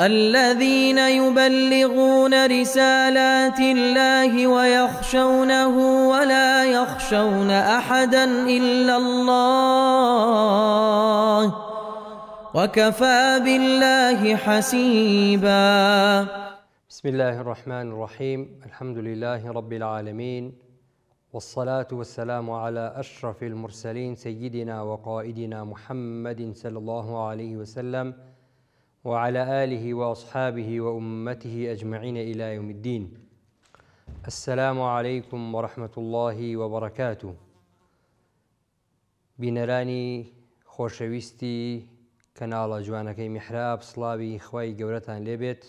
الذين يبلغون رسالات الله ويخشونه ولا يخشون احدا الا الله وكفى بالله حسيبا بسم الله الرحمن الرحيم الحمد لله رب العالمين والصلاه والسلام على اشرف المرسلين سيدنا وقائدنا محمد صلى الله عليه وسلم وعلى آله وأصحابه وأمته أجمعين إلى يوم الدين السلام عليكم ورحمة الله وبركاته بنراني خوشويستي كنالا جوانەکەی محراب صلابي خی قورتان لبيت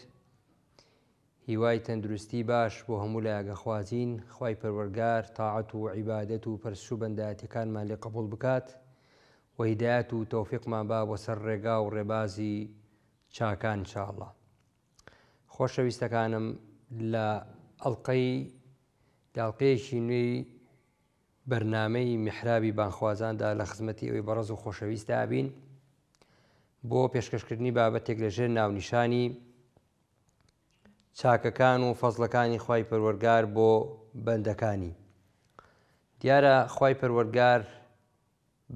هواي تندرستي باش بوهمولا أخواتين لایەگەخوازیین خی پەروەرگار تاعەت و عیبادەت كان ما لقبول بكات قبول توفيق ما باب تەوفقمان با بۆ چاکان چاڵە خۆشەویستەکانم لە ئەڵلقەی داڵقەیەکی نوێی بەرنمەی میحرابی بانخوازاندا لە خزمەتی ئەوەی بەڕز و خۆشەویستدا بین بۆ پێشکەشکردنی بابەتێک لەژێر ناونیشانی چاکەکان و فەزلەکانی خی پەروەرگار بۆ بەندەکانی دیارە خی پەروەرگار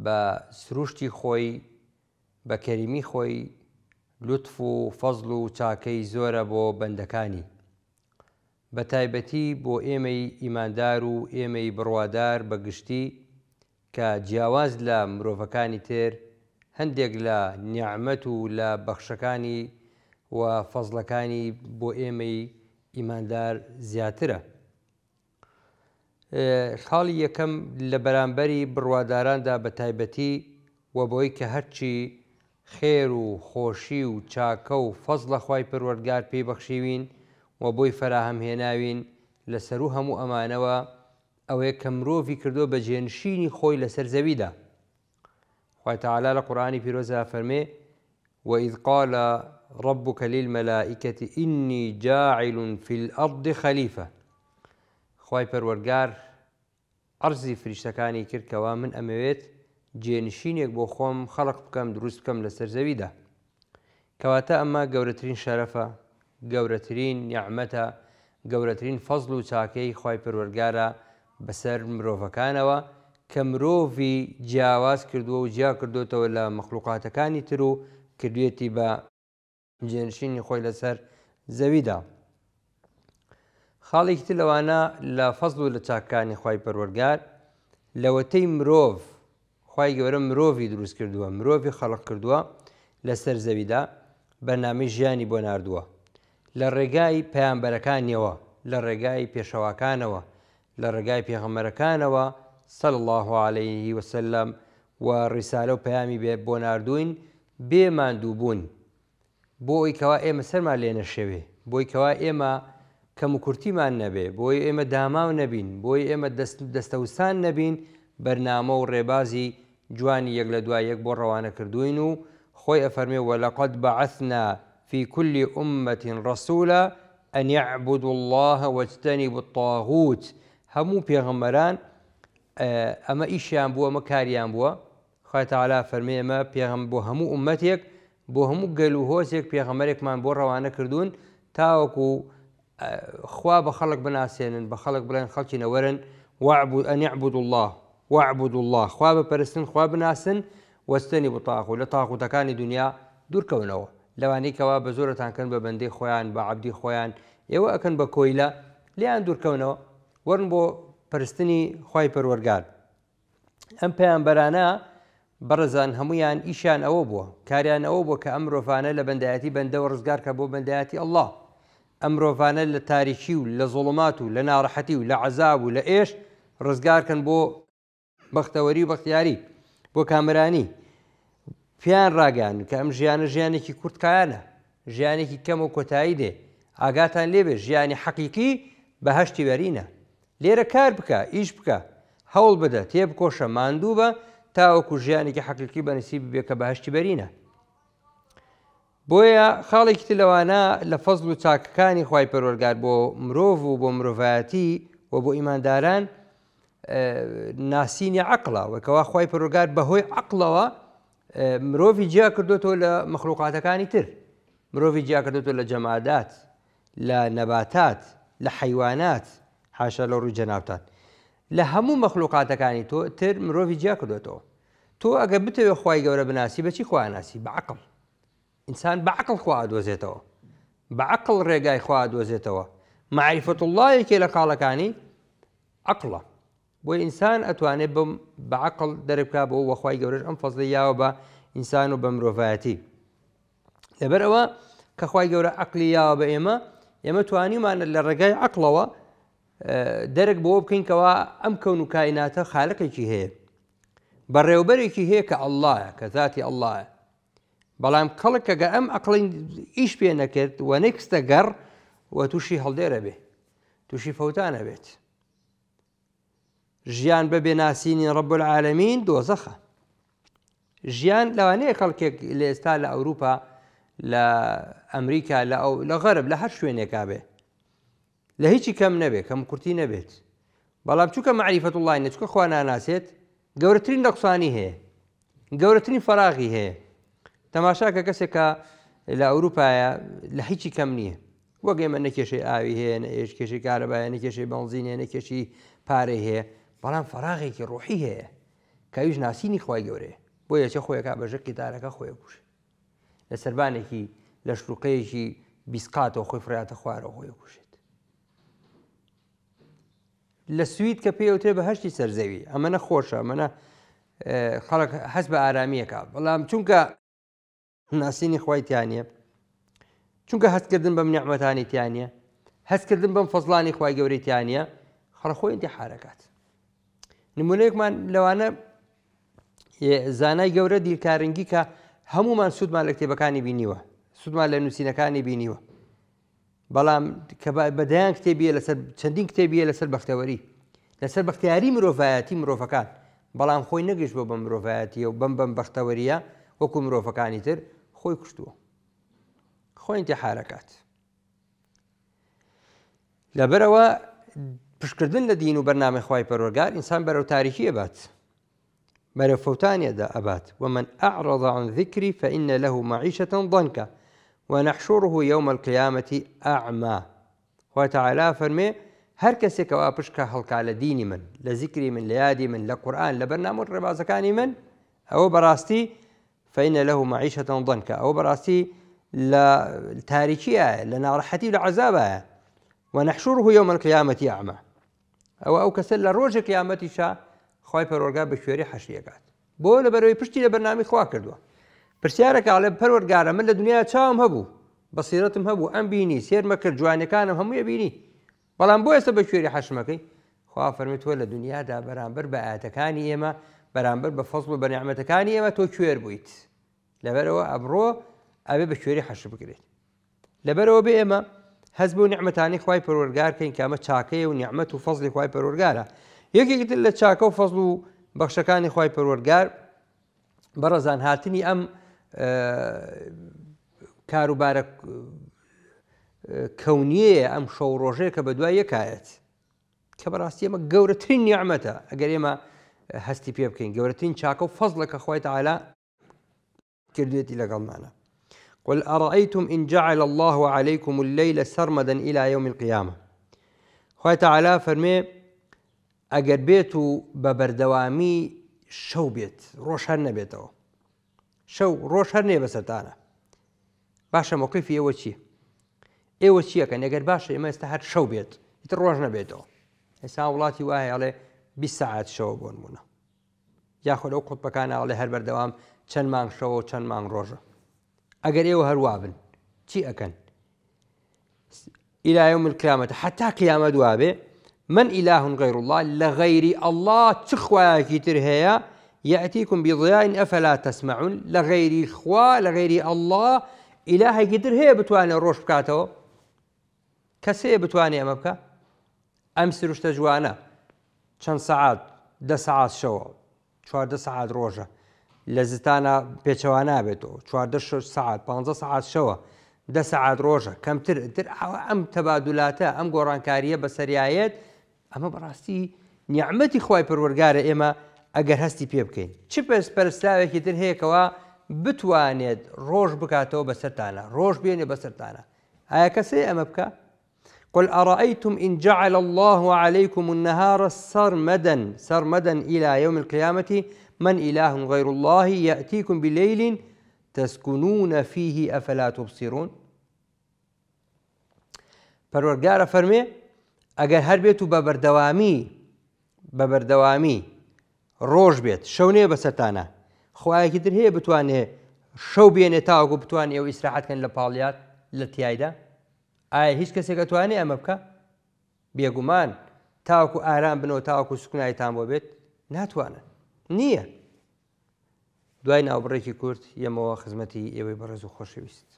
بە سروشتی خۆی بە کەریمی خۆی لوتف و فەزل و چاکەی زۆرە بۆ بەندەکانی بە تایبەتی بۆ ئێمەی ئیماندار و ئێمەی بڕوادار بەگشتی کە جیاواز لە مرۆڤەکانی تر هەندێک لە نیعممەت و لە بەخشەکانی و فەزلەکانی بۆ ئێمەی ئیماندار زیاترە. خاڵی یەکەم لە بەرامبەری بڕواداراندا بە تایبەتی و بۆی کە هەرچی خێر و خۆشی و چاکە و فەز لە خی پروەرگار پێی بەخشیوین و بۆی فراهەمهێناوین لەسەر و هەموو ئەمانەوە ئەوەیە کە مرۆڤی کردو بە جێنشینی خۆی لەسەر زەویدا خوتەعالا لە قورآانی پیرۆزا و اذ قال ربك للملائكة إني جاعل في الأرض خليفة خواي پروەرگار عرضي فرشتكاني کردکەوە من أمويت جێنشینێک بۆ خۆم خەڵق بکەم دروست بکەم لە سەرزەویدا کەواتە ئەمە گەورەترین شەرەفە گەورەترین یعممەتە گەورەترین فەزل و چاکەی خی پەروەرگارە بەسەر مرۆڤەکانەوە کە مرۆڤی جیاواز کردووە و جیا کردوتەوە لە مەخلوقاتەکانی تر و کردوێتی بە جێنشینی خۆی لەسەر زەویدا. خاڵێکی لەوانە لە فەزل و لە چاکانی خی پەروەرگار لەوەتەی مرۆڤ خی گەورە مرۆڤی دروست کردووە مرۆڤی خەڵق کردووە لەسەر زەویدا بەنامی ژیانی بۆ نردووە لە ڕێگای پەیانبەرەکانیەوە لە ڕێگای پێشەواکانەوە لە ڕێگای پێغەمەرەکانەوە سەل الله عليهەیهی وسلم و ڕیسالە و پەیامی بێ بۆ نردوین بێماندوو بوون بۆ ئەویکەوا ئێمە سەرمان لێنە شەوێ بۆیکەوا ئێمە کەم و کورتیمان نەبێ بۆی ئێمە داماو نەبین بۆی ئێمە دەستەوسان نەبین بەرنامە و ڕێبازی جواني یەک دوا يكبر روانا كردوينو خوي افرمي ولقد بعثنا في كل أمة رسولا أن يعبدوا الله واجتنبوا الطاغوت هەموو پێغەمەران اه، ئەمە أما بووە بو خوي تعالى خۆتەعالا فەرمێمە پێغم بۆ همو أمتك بو همو قلو و هۆزێک پێغەمەرێکمان بۆ ڕەوانە کردوون تاوەکو اه، خوا بخلق خەڵک بناسێنن بە خەڵک بڵێن خەڵکی نەوەرن وعبود الله واعبدوا الله خواب بپەرستن خواب ناسن واستني بتااخ و لە دنيا دور دوورکەونەوە لەوانەیەکەوە بە زۆرتانکەن بە كن ببندي خوان بعبدي خوان يو اكن بە لان دور دوورکەونەوە ورن بو پرستنی خی پەروەرگار ام پێیانبەرانە بەڕزان هەمویان ئیشان ئەوە بووە کاریان ئەوە بۆ کە فانا لبنداتي لە بەندایەتی كبو بنداتي الله بەندایەتی فانا ئەم مرۆڤانە لنا رحتي ولعذاب ولايش زڵمات و بو بەختەوەری و بەختیاری بۆ کامرانی پیان ڕاگەان کە ئەم ژیانە ژیانێکی کورتکایانە ژیانێکی کەم و کۆتایی دێ ئاگاتان لێبێ ژیانی حەقیقی بەهشتی وەرینە لێرە کار بکە ئیش بکە هەوڵ بدە تێ بکۆشە ماندوو بە تاوەکو ژیانێکی حەقیقی بەنسی بێ کە بەهشتی بەرینە بۆیە خاڵێکی لەوانە لە فەزل و چاکەکانی خی پەرۆرگار بۆ مرۆڤ و بۆ مرۆڤایەتی و بۆ ئیمانداران ناسینی عقلا وەکەوا خی پرۆگار بەهۆی عقلەوە مرۆڤ جیا کردوەوە لە مەخلوقاتەکانی تر مرۆڤ جیا کردوەوە لە جەمادات لە نەباتات لە حیوانات حاشە لە ڕوو جەناوتان لە هەموو مەخلوقاتەکانی تۆ تر مرۆڤ جیا کردوێتەوە تۆ ئەگە بتەوێت خی گەورە بناسی بەچی خواناسی بەعقل ئینسان بەعقل خوا دۆزێتەوە بەعقل ڕێگای خوا دۆزێتەوە معریفەت اللهەکێ لە قاڵەکانی عقلە بۆی ئینسان ئەتوانێت بم بەعقل دەربکە بۆ وەخوای گەورەش ئەم فەزلی یاوە بە ئینسان و بە مرۆڤایەتی لەبەر ئەوە کەخوای گەورە عقلی یاوە بە ئێمە ئێمە توانیمانە لە ڕێگای عقلەوە دەرک بۆ بکەینکەوە ئەم کەون و کایناتە خالەکێکی هەیە بەڕێوبەرێکی هەیە کە ئەلهە کە ذاتی ئەلهە بەڵام کەڵک کەگە ئەم ئەقلین ئیش پێ نەکرد و نەکستە گەڕ و تووشی هەڵدێرە بێ تووشی فەوتانە بێت. جيان ببي ناسيني رب العالمين دو زخا جيان لواني خلقك اللي استال أوروبا لا أمريكا لا أو لا غرب لا هر شوين يكابه لا هيشي كم نبي كم كرتي نبيت بلام شو معرفة الله إن شو كخوانا ناسيت قورترين نقصاني هي قورترين فراغي هي تماشا كاسكا لا أوروبا لا هيشي كم ني وقيم أنك شيء آوي هي أنك شيء كهرباء أنك شيء بنزين أنك شيء باري هي. بەڵام فراغێکی ڕۆحی هەیە کەویش ناسینی خی گەورێ بۆ یەچە خۆیەکە بەژە قیدارەکە خۆی کوش لە سربانێکی لە شلوقەیەکی بیسقاتەوە خۆی فراتە خوارەوە خۆی کوشێت لە سوید کە پێوتێ بە هەشتی سەرزەوی ئەمە نەخۆشە منە خەڵک هەست بە ئارامیەکە بەڵام چونکە ناسینی خوایتیانە چونکە هەستکردن بەم نیعممەتانی تیانە هەستکردن بەم فەزلانی خوای گەورەتیانە خەرخۆی انتحارەکات نمونەیەکمان لەوانە زانای گەورە دیرکارنگی کە هەمومان سوودمان لە کتێبەکانی بینیوە سوودمان لە نووسینەکانی بینیوە بەڵام کە بەدایان کتێبیە لەسەر چەندین کتێبیە لەسەر بەختەوەری لەسەر بەختیاری مرۆڤایەتی مرۆڤەکان بەڵام خۆی نەگەشت بۆ بەم مرۆڤایەتیە و بم بەم بەختەوەریە وەکو مرۆڤەکانی تر خۆی کوشتووە خۆی انتحارەکات لەبەرەوە پشکردن لە دین و بەرنامە خی پەرۆگار ئینسان بەرەو تاریکی ئەبات بەرەو فوتانیەدا ئەبات ومن أعرض عن ذكري فإن له معيشة ضنكا ونحشره يوم القيامة أعمى وتعالى فرمي هەر کەسێکەوە پشکە هەڵکا لە دینی من لە زیکری من لە یادی من لە قورآن لە بەرنامۆ ڕێبازەکانی من ئەوە بەڕاستی فان له معيشه دەنکە ئەوە بەڕاستی لە تاریکیە لە ناڕەحەتی لە ونحشره يوم القيامه اعمى ئەوە ئەو کەسە لە ڕۆژێک یامەتیشا خی پەرۆرگا بە شوێری حەشیەکات بۆ لە بەرەوەی پشتی لە بەرنامی خوا کردووە پرسیارەکە لە پەروەرگارە من لە دنیا چاوم هەبوو بەسیرەتم هەبوو ئەم بینی سێرمەکرد جوانەکانم هەموویە بینی بەڵام بۆ ئێستا بە شوێری حەشمەکەی خوا فەرمیتوە لە دنیادا بەرامبەر بە ئاەتەکانی ئێمە بەرامبەر بە فەصل و بەنیعممەتەکانی ئێمە تۆ کوێر بوویت لەبەرەوە ئەبڕۆ ئەوێ بە شوێری حەش بگرێت لەبەرەوە بێ ئێمە هزبو بۆ نیعممەانی خی پەروەرگارکەین کامە چاکەیە و نیعممەت و فەزلی خی پەروەرگارە یەکێکتر لە چاکە و فەزل و بەخشەکانی خی پەروەرگار بەڕەزان هاتنی ئەم اه، کاروبارە اه، کەونیەیە ئەم شەو ڕۆژەیە کە بە دوای یەکایەت کە بەڕاستی ئەمە گەورەترین نیعممەتە ئەگەر ئێمە اه، هەستی پێ بکەین گەورەترین چاکە و فەزلەکە خۆیت عالا قل أرأيتم إن جعل الله عليكم الليل سرمدا إلى يوم القيامة خوي تعالى فرمي أجر بيتو ببردوامي شو بيت روش هر نبيتو شو روش هر نبسرتانا باشا موقف إيه وشي إيه وشي كان أجر باشا اما استحر شو بيت يتر بيتو نبيتو هسا ولاتي واهي على 20 شو بون منا ياخد أوقات بكان على هەر بەردەوام مان شو شەوە مان چەند اگر ايو وابن چي اكن الى يوم القيامة حتى قيامة دوابه من اله غير الله لغير الله تخوايا كتر هيا يأتيكم بضياء أفلا تسمعون لغير خوا لغير الله إله قدر هي بتواني الروش بكاتو كسي بتواني أمبكا روش تجوانا كان ساعات دس ساعات شو شوار دس ساعات روشة لزتانا بيتشوانا بيتو نابێت و بانزا ش سعات 15 سعات شەوە ده سعات ڕۆژە کەمتر تر ئەم تەبادولاتە ئەم بسريايات اما براستي نعمتي خواي پرورگار اما اگر ئەگەر هەستی پێ بکەین چ پێس پەرستاوێکی تر هەیەکەوە بتوانێت ڕۆژ بکاتەوە بەسەرتانە ڕۆژ بێنێ بەسەرتانە ئایا کەسێ ئەمە بکە؟ قل أرأيتم إن جعل الله عليكم النهار سرمدا سرمدا إلى يوم القيامة من إله غير الله يأتيكم بليل تسكنون فيه أفلا تبصرون پەروەرگارە فەرمێ ئەگەر هەر بێت و بە بەردەوامی بە بەردەوامی ڕۆژ بێت شەونێ بەسەرتانە خوایەکی در هەیە شو آية شەو بێنێت تاوەکو بتوان ئێوە ئیسراحاتکەن لە پاڵیات لە تایدا ئایا آية هیچ کەسێکە توانێ ئەمە بکە بێگومان تاوەکو ئارام بنەوە تاوەکو سکونایتان بۆ بێت ناتوانن نییە دوای ناوبڕێکی کورت یەمەوە خزمەتی ئێوەی بەڕێز و خۆشەویست.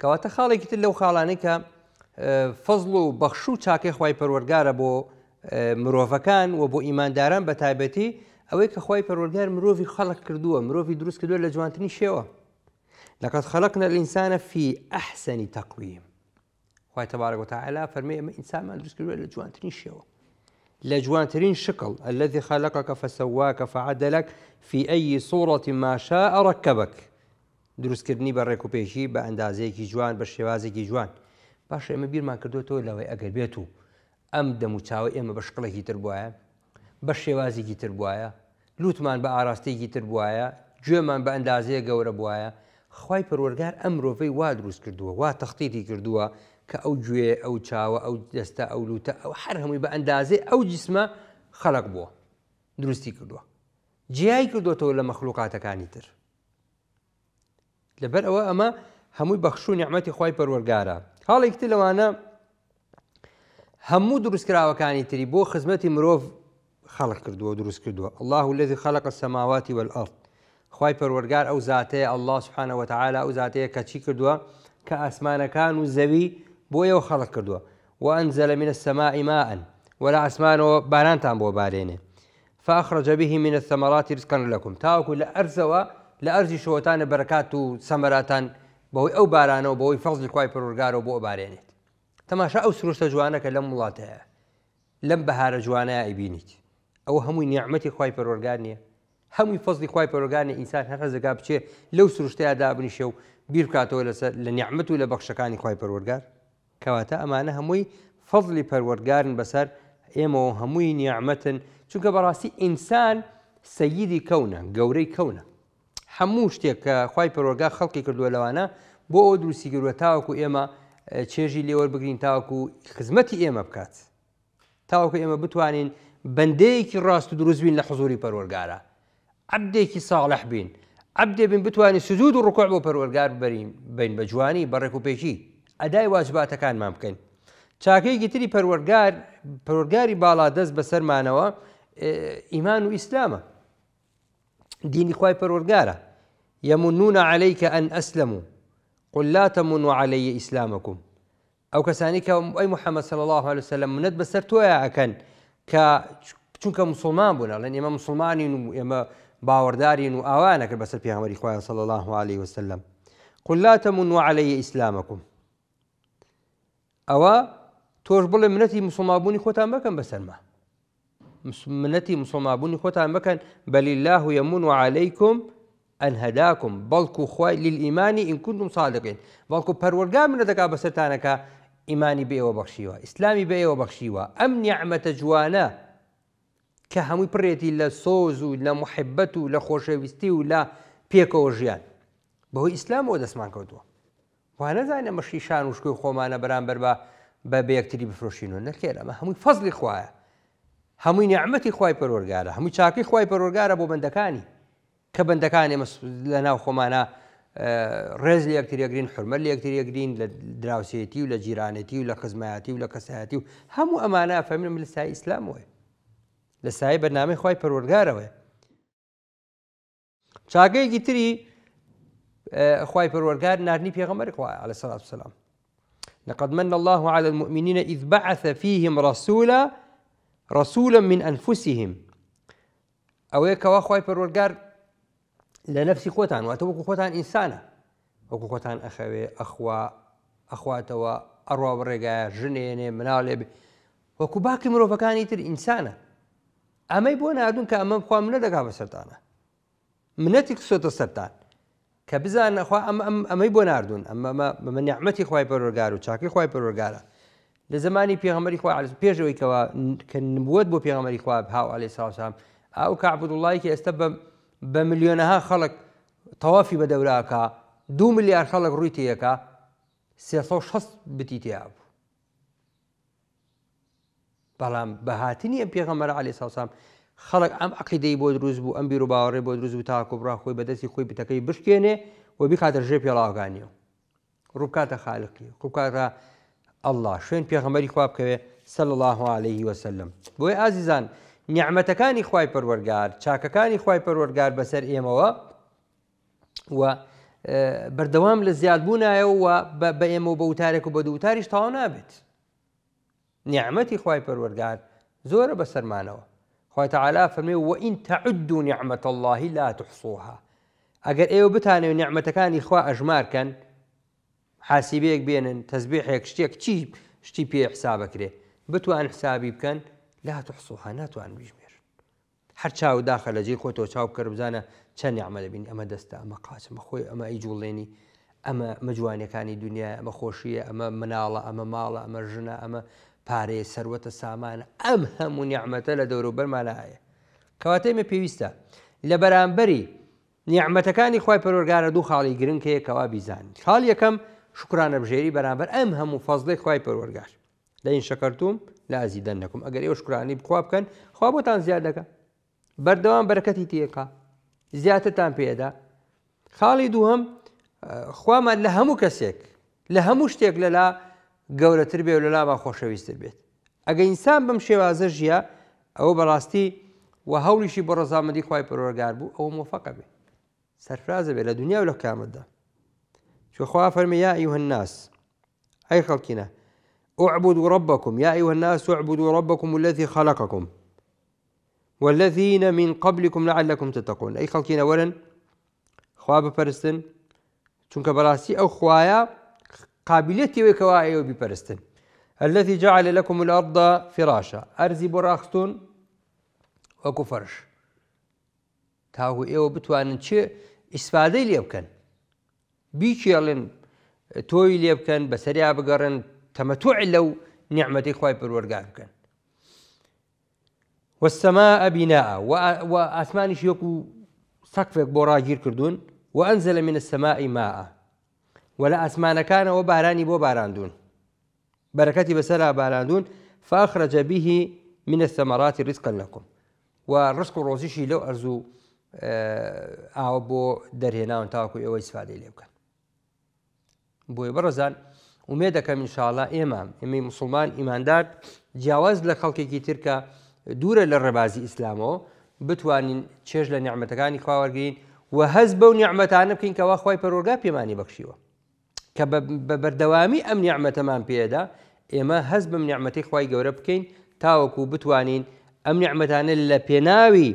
کەواتە خاڵێکی تر لەو خاڵانەی کە فەزڵ و بەخش و چاکەی خی پەروەرگارە بۆ مرۆڤەکان و بۆ ئیمانداران بە تایبەتی ئەوەی کە خی پەرۆرگار مرۆڤی خەڵک کردووە مرۆڤی دروست کردووە لە جوانتنی شێوە لەکەات خەڵقنە ئینسانە فی ئەحسنی تەقویم خی تەبارەگوتا علا فەرمی ئەمە ئینسانمان دروست کردووە لە جوانترین شێوە لە جوانترین شکڵ الذي خەلقەکە فەسەواکە فعادلك في أي صورة ما شاء ركبك دروستکردنی بە ڕێکوپێشی بە ئەندازەیەکی جوان بە شێوازێکی جوان باش ئێمە بیرمان کردوێتەوە لەوەی ئەگەر بێت و ئەم دەم و چاوە ئێمە بە شقڵێکی تر بواە بە شێوازێکی تر بواە لوتمان بە ئاراستەیەکی تر بواە گوێمان بە ئەندازەیە گەورە بواە خی پەروەرگار ئەم مرۆڤەی وا دروست کردووە وا تەختیتی کردووە کە ئەو گوێ ئەو چاوە ئەو دەستە ئەو لوتە ئەو هەر هەمووی بە ئەندازێ ئەو جسمە خەڵک بووە دروستی کردووە جیای کردوتەوە لە مەخلوقاتەکانی تر لەبەر ئەوە ئەمە هەمووی بەخشوو نیعممەتی خی پەروەرگارە حاڵێکتی لەوانە هەموو دروستکراوەکانی تری بۆ خزمەتی مرۆڤ خلق کردووە دروست کردووە الله الذي خلق السماوات والأرض خی پەروەرگار ئەو زاتەیە الله سبحانه وتعالى ئەو زاتەیە کە چی کردووە کە ئاسمانەکان و زەوی بۆیەوە خەڵق کردووە وأنزل من السماء ماء ولا عسمانەوە بارانتان بو بارينه فاخرج به من الثمرات رزقا لكم تاوكو لأرزوا لأرزي شوتان بركاتو سمراتان بوي أو بارانو بوي فضل كواي برورغارو بو بارينه تەماشا ئەو سروشتە جوانەکە لەم وڵاتەیە لەم بەهارە جوانەیە ئەیبینیت ئەو هەمووی نیعممەتی خی پەرۆرگانیە هەمووی فەزلی خی پەرۆگانی ئینسان هەر زگا بچێ لەو سروشتەیە دابنیشە و بیر بکاتەوە لەسەر لە نیعممەت و لە بەخشەکانی خی پەروەرگار کەواتە ئەمانە هەمووی فەزلی پەروەرگارن بەسەر ئێمەەوە هەمووی نیعممەتن چونکە بەڕاستی ئینسان سەیدی کەونە گەورەی کەونە هەموو شتێک کە خی پەرۆرگا خەڵکی کردووە لەوانە بۆ ئەو دروستی گرۆ تاوەکو ئێمە چێژی لێوەربگرین تاوکو خزمەتی ئێمە بکات تاوکو ئێمە بتوانین بەندەیەکی ڕاست و دروستبین لە حزوری پەروەرگارە عبدێکی ساڵح بین عبدێ بن بتوانین سزود و ڕکوع بۆ پەروەرگار بەرین بین بە جوانی بەڕێک و پێکی ئەدای واجباتەکانمان بکەین چاکەیەکی تری پەروەرگار پەروەرگاری باڵا دەست بە سەرمانەوە ئیمان و ئیسلامە دینی خی پەروەرگارە یەمونونە عەلەیکە ئەن ئەسلم و قل لا تمنوا علي اسلامكم او کەسانی کە محمد صلى الله عليه وسلم منەت بەسەر كان ك چونك مسلمان بوون لان امام مسلمان و باوردارين باوەدارین و ئاوانەکە بەسەر پێمەری الله عليه وسلم قل لا تمنوا علي اسلامكم ئەوە منتي بڵێ منەتی مسلمابوونی خۆتان بکەن منتي منەتی مسلمابوونی خۆتان بکەن بل الله يمن عليكم ئەن هەداکم بەڵکو خی للئیمانی ئینکوندم ساادەکەین بەڵکو پەروەرگا منە دەکا بە سەرانەکە ئیمانی بێەوە بەخشیوە ئیسلامی بەیەوە بەخشیوە ئەم نیعممەتە جوانە کە هەمووی پرێتی لە سۆز و لە مححبەت و لە خۆشەویستی و لە پێکەوە ژیان بەهۆی ئیسلامەوە دەستمان کەوتووە وانەزانە شان وشکوی خۆمانە بەرامبەر بە بە بەیەکتری بفرۆشین و نەکێر ئەمە هەمووی فەزلی خوایە هەمووی نیعممەتی خی پەرۆرگارە هەمووی چاکی خی پەرۆرگارە کە بەندەکانی لە ناو خۆمانە ڕێز آه، لە یەکتریەگرین حرمە لە یەکتریەگرین لە دراوسێتی و لە جیرانەتی و لە خزمایەتی و أمانة کەسایەتی و هەموو إسلام فەمیلم لە سای ئیسلامەوەی لە سای بەنامی خی پەروەرگارەوەی چاگەیەکی تری آه، خی پەروەرگار نارنی پێغەمەری خوای على سلام سلام لقد من الله على المؤمنين إذ بعث فيهم رسولا رسولا من أنفسهم أو يكوا خواي برورجار لنفسي نفسی خۆتان واتە وەکو خۆتان ئینسانە وەکو خۆتان ئەخەوێ ئەخوا ئەخواتەوە ئەڕوا بڕێگایە ژنێنێ مناڵێ وەکو باکی مرۆڤەکانی تر ئینسانە ئەمەی بۆ نادون کە ئەمە خوا منە دەگا بە سەرتانە منەتی کسۆتە سەرتان کە بزان نەخوا ئەمەی بۆ نردون ئەمە منعممەتی خخوای پەرۆرگار و چاکی خخوای پەرۆرگارە لە زمانی پێغەمەری خوا پێشەوەی کەەوە کە نبوت بۆ پێغەمەری هاو علی ساوسام او كعبد الله كي بە بە ملیۆنەها خەڵک تەوافی بە دەوراکە دو ملیار خەڵک ڕووی تەکە سێ6 بتی تیا بوو بەڵام بەهاتنی ئەم پێغەمەرە علی ساسام خەڵک ئەم عقیدەی بۆ دروست بوو ئەم بیر و باوەڕێ بۆ دروست و تاکوبرا خۆی بەدەستی خۆی بتەکەی بشکێنێ و بیخاتە ژێ پێڵاوگانیەوە ڕووکاتە خالقی ڕووکاتە ئەله شوێن پێغەمەری خواب بکەوێ سەل الله عليه وسلم بۆی ئازیزان نیعممەتەکانی خی پەروەرگار چاکەکانی خی پەروەرگار بەسەر ئێمەوە و بەردەوام لە زیادبوونایەوە بە ئێمە و بە وتارێک و بە دووتاریش تاوا نابێت نیعممەتی خی پەروەرگار زۆرە بەسەرمانەوە خوتەعالا فەرمێ وئین تەعد و نیعممەت اللهی لا تحسوها ئەگەر ئێوە بتانێت نیعممەتەکانی خوا ئەژمارکەن حاسیبەیەک بێنن تەزبێ حێک شتێک چی شتی پێ حسابە کرێ بتوان حسابی بکەن لا تحسوها ناتوان بژمێر هەر چاو داخە لە جێ خۆی تۆ چاو کە بزانە چەند ئەمە دەبین ئەمە دەستە ئەمە قاچمە خۆی ئەمە ئەی جوڵێنی ئەمە مەجوانەکانی دنیا ئەمە خۆشیە ئەمە مناڵە ئەمە ماڵە ئەمە ژنە ئەمە پارەیە سەروەتە سامانە ئەم هەموو نیعممەتە لە دەوروبەرمالایە کەواتەیمە پێویستە لە بەرامبەری نیعممەتەکانی خی پەرۆرگارە دوو خاڵی گرنگکەیە کەوا بیزان خاڵ یەکەم شکرانە بژێری بەرامبەر ئەم هەموو فەزڵی خی پەروەرگار لە این شەکەتوم لازی دەنەکم ئەگەر ئێوە شکرانی بخوا بکەن خوا بۆتان زیاد دەکە بەردەوام بەرەکەتی تیەکە زیاترتان پێدا خاڵی دووهم خوامان لە هەموو کەسێک لە هەموو شتێک لەلا گەورەتر بێ و لەلا با خۆشەویستتر بێت ئەگە ئینسان بەم شێوازە ژیە ئەوە بەڕاستی و هەولیشی بۆ ڕزامەدی خی پەرۆرگار بوو ئەوە مۆفقە بێ سەرفرازە بێ لە دنیا و لە کامەتدا چخوا فەرمییا ئیوهناس ئەی خەڵکینە اعبدوا ربكم يا أيها الناس اعبدوا ربكم الذي خلقكم والذين من قبلكم لعلكم تتقون أي خلقين أولا خواب بپرستن چونك براسي أو خوايا قابلتي وكوايا بپرستن الذي جعل لكم الأرض فراشا أرزي براختون وكفرش تاهو ايو بتوانن چه استفاده لێ بکەن بیچێڵن تۆی لێ بکەن تمتع لو نعمة إخوائي پروەرگار بکەن والسماء بناء و شيوكو یەک و سەقفێک بۆ ڕاگیر کردوون و ئەنزە لە منە سەمائی ماە وە لە ئاسمانەکانەوە بارانی بۆ باراندون بەرەکەتی بەسەرا باراندون فاخرەجە بیهی منە سەمەڕاتی ریسکن لەکم و ڕسک و ڕۆزیشی لەو ئەرزوو آه، آه، ئاوە بۆ دەرهێناون تاکو ئەوەی إيوه سفادەی ومێ دەکەم انشاءله ئێمە ئێمە مسلمان ئیماندار جیاواز لە خەڵکێکی ترکە دوورە لە ڕێبازی ئیسلامەوە بتوانین چێژ لە نیعممەتەکانی خواوەرگین و هەز بەو نیعممەتانە بکەین کەوا خی پەرۆرگا پێمانی بەخشیوە کە بە بەردەوامی ئەم نیعممەتەمان پێدا ئێمە هەز بم نیعممەتی خی گەورە بکەین تاوەکو بتوانین ئەم نیعممەتانە لە پێناوی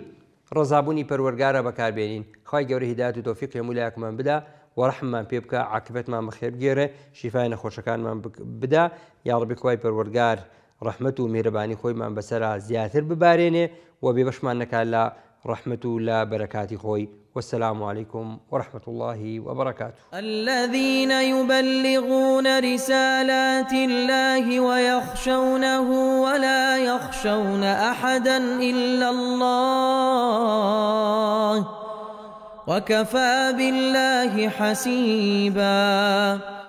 ڕزابوونی پەروەرگارە بەکاربێنین خی گەورە هیداات و تۆفیق هەمولایکمان بدا و ڕحممان پێ بکە عاکبەتمان بەخێبگێرە شیفای نەخۆشەکانمان بدا یاڕبی خی پەروەرگار ڕحمت و میێرەبانی خۆیمان بەسرا زیاتر ببارێنێ و بێبەشمان نەکا لە ڕحمت و لە بەرەکاتی خۆی والسلام عليكم ورحمة الله وبركاته الذين يبلغون رسالات الله ويخشونه ولا يخشون أحدا إلا الله وكفى بالله حسيبا